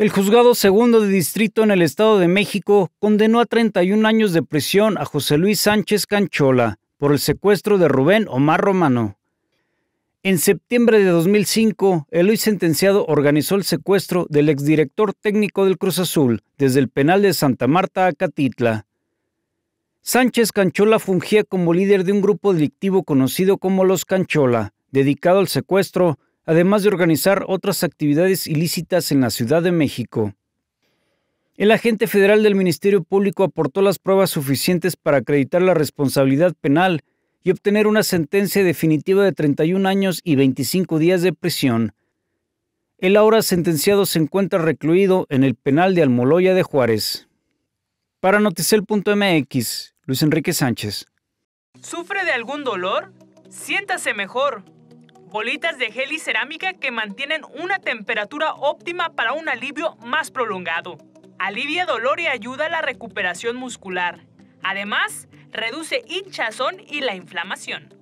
El juzgado segundo de distrito en el Estado de México condenó a 31 años de prisión a José Luis Sánchez Canchola por el secuestro de Rubén Omar Romano. En septiembre de 2005, el hoy sentenciado organizó el secuestro del exdirector técnico del Cruz Azul desde el penal de Santa Marta a Catitla. Sánchez Canchola fungía como líder de un grupo delictivo conocido como Los Canchola, dedicado al secuestro, además de organizar otras actividades ilícitas en la Ciudad de México. El agente federal del Ministerio Público aportó las pruebas suficientes para acreditar la responsabilidad penal y obtener una sentencia definitiva de 31 años y 25 días de prisión. El ahora sentenciado se encuentra recluido en el penal de Almoloya de Juárez. Para Noticel.mx, Luis Enrique Sánchez. ¿Sufre de algún dolor? Siéntase mejor bolitas de gel y cerámica que mantienen una temperatura óptima para un alivio más prolongado. Alivia dolor y ayuda a la recuperación muscular. Además, reduce hinchazón y la inflamación.